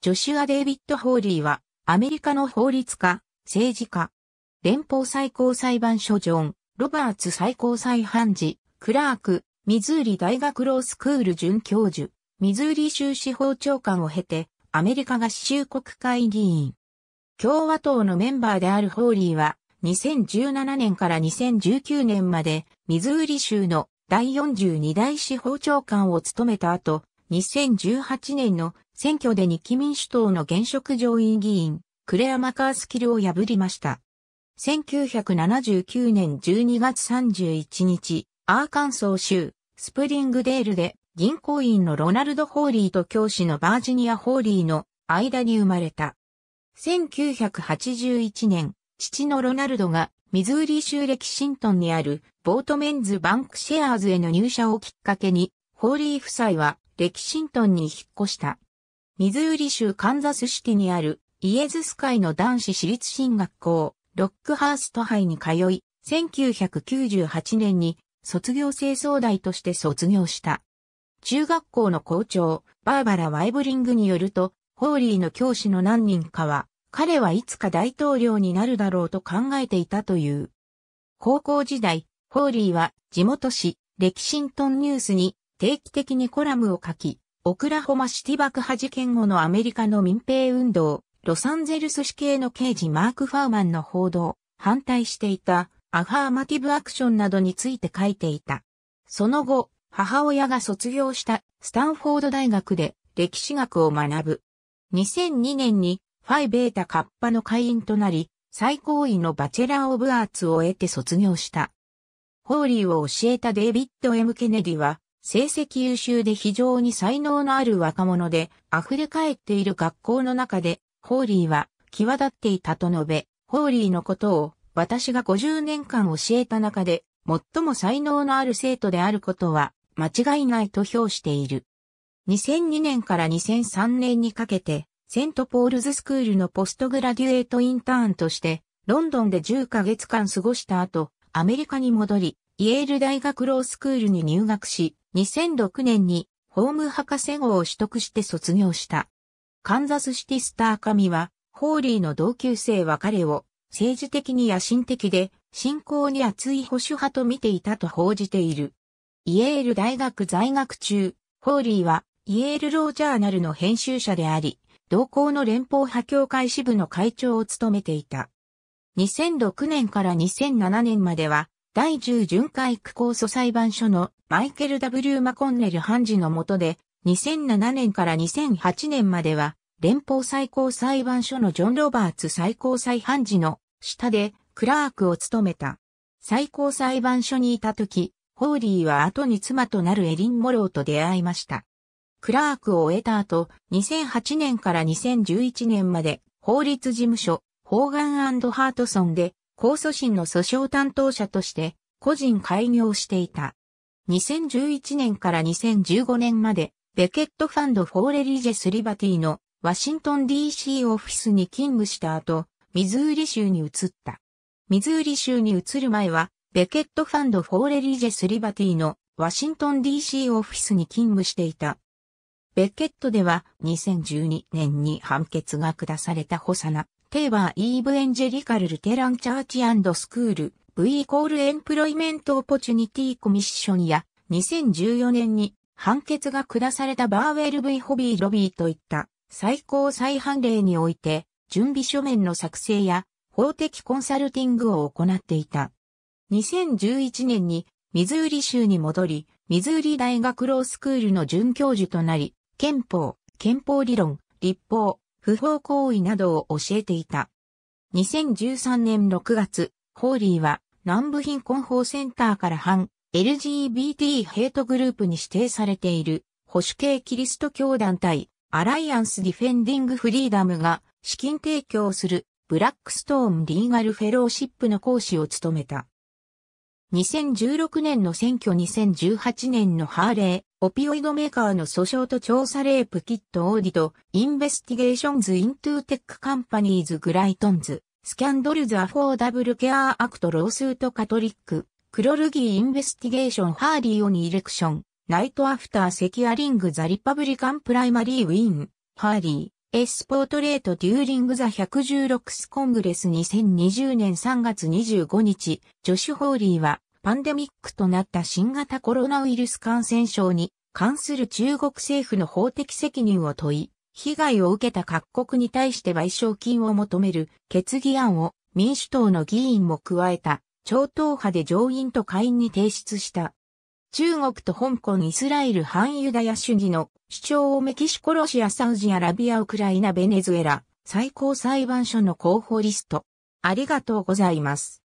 ジョシュア・デイビッド・ホーリーは、アメリカの法律家、政治家、連邦最高裁判所ジョン、ロバーツ最高裁判事、クラーク、ミズーリ大学ロースクール准教授、ミズーリ州司法長官を経て、アメリカ合衆国会議員。共和党のメンバーであるホーリーは、2017年から2019年まで、ミズーリ州の第42代司法長官を務めた後、2018年の選挙で日記民主党の現職上院議員、クレア・マカースキルを破りました。1979年12月31日、アーカンソー州、スプリングデールで、銀行員のロナルド・ホーリーと教師のバージニア・ホーリーの間に生まれた。1981年、父のロナルドが、ミズーリ州レキシントンにある、ボートメンズ・バンクシェアーズへの入社をきっかけに、ホーリー夫妻は、レキシントンに引っ越した。ミズーリ州カンザスシティにあるイエズス会の男子私立進学校、ロックハースト杯に通い、1998年に卒業清掃代として卒業した。中学校の校長、バーバラ・ワイブリングによると、ホーリーの教師の何人かは、彼はいつか大統領になるだろうと考えていたという。高校時代、ホーリーは地元紙、レキシントンニュースに定期的にコラムを書き、オクラホマシティ爆破事件後のアメリカの民兵運動、ロサンゼルス市警の刑事マーク・ファーマンの報道、反対していたアファーマティブアクションなどについて書いていた。その後、母親が卒業したスタンフォード大学で歴史学を学ぶ。2002年にファイベータカッパの会員となり、最高位のバチェラー・オブ・アーツを得て卒業した。ホーリーを教えたデイビッド・ M・ ケネディは、成績優秀で非常に才能のある若者で、溢れ返っている学校の中で、ホーリーは際立っていたと述べ、ホーリーのことを私が50年間教えた中で、最も才能のある生徒であることは間違いないと評している。2002年から2003年にかけて、セントポールズスクールのポストグラデュエートインターンとして、ロンドンで10ヶ月間過ごした後、アメリカに戻り、イェール大学ロースクールに入学し、2006年に法務博士号を取得して卒業した。カンザスシティスター神は、ホーリーの同級生は彼を政治的に野心的で、信仰に熱い保守派と見ていたと報じている。イエール大学在学中、ホーリーはイエールロージャーナルの編集者であり、同校の連邦派協会支部の会長を務めていた。2006年から2007年までは、第10巡回区構訴裁判所のマイケル W. マコンネル判事の下で、2007年から2008年までは、連邦最高裁判所のジョン・ロバーツ最高裁判事の下でクラークを務めた。最高裁判所にいた時、ホーリーは後に妻となるエリン・モローと出会いました。クラークを終えた後、2008年から2011年まで法律事務所、ホーガンハートソンで控訴審の訴訟担当者として個人開業していた。2011年から2015年まで、ベケットファンドフォーレリジェスリバティのワシントン DC オフィスに勤務した後、ミズーリ州に移った。ミズーリ州に移る前は、ベケットファンドフォーレリジェスリバティのワシントン DC オフィスに勤務していた。ベケットでは2012年に判決が下されたホサナ、テーバー・イーブ・エンジェリカル・ルテラン・チャーチスクール、V イコールエンプロイメントオポチュニティコミッションや2014年に判決が下されたバーウェル V ホビーロビーといった最高裁判例において準備書面の作成や法的コンサルティングを行っていた。2011年にミズーリ州に戻り、ミズーリ大学ロースクールの准教授となり、憲法、憲法理論、立法、不法行為などを教えていた。2013年6月、ホーリーは南部貧困法センターから反 LGBT ヘイトグループに指定されている保守系キリスト教団体アライアンスディフェンディングフリーダムが資金提供するブラックストーンリーガルフェローシップの講師を務めた。2016年の選挙2018年のハーレー、オピオイドメーカーの訴訟と調査レープキットオーディト、インベスティゲーションズ・イントゥーテック・カンパニーズ・グライトンズ。スキャンドルザ・アフォーダブル・ケア・アクト・ロースート・カトリック、クロルギー・インベスティゲーション・ハーリー・オニ・イレクション、ナイト・アフター・セキュアリング・ザ・リパブリカン・プライマリー・ウィーン、ハーリー、エス・ポートレート・デューリング・ザ・116ス・コングレス2020年3月25日、ジョシュ・ホーリーは、パンデミックとなった新型コロナウイルス感染症に関する中国政府の法的責任を問い、被害を受けた各国に対して賠償金を求める決議案を民主党の議員も加えた超党派で上院と下院に提出した。中国と香港イスラエル反ユダヤ主義の主張をメキシコロシアサウジアラビアウクライナベネズエラ最高裁判所の候補リスト。ありがとうございます。